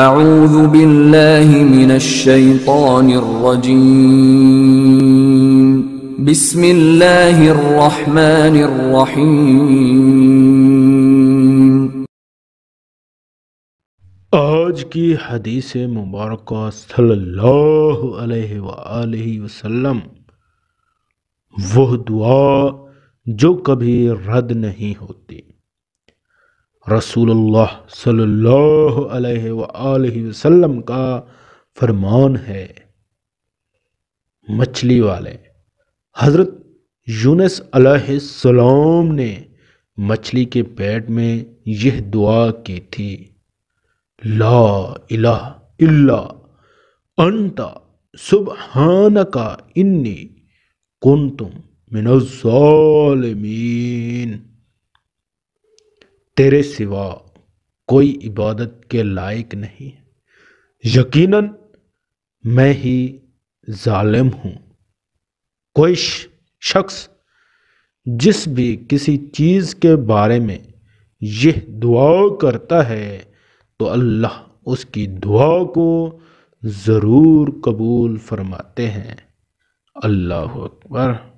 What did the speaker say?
أعوذ بالله من الشيطان الرجيم بسم الله الرحمن الرحيم आज की हदीस मुबारक सल्लल्लाहु अलैहि वआलैहि वसल्लम वो दुआ जो कभी रद्द नहीं होती रसूलुल्लाह सल्लल्लाहु का फरमान है मछली वाले हज़रत यूनस अलैहिस्सलाम ने मछली के पेट में यह दुआ की थी ला इलाह इल्ला अंता सुबहान का इन्नी कुन तुम मी तेरे सिवा कोई इबादत के लायक नहीं यकीनन मैं ही जालिम हूँ कोई शख्स जिस भी किसी चीज़ के बारे में यह दुआ करता है तो अल्लाह उसकी दुआ को ज़रूर कबूल फरमाते हैं अल्लाह अकबर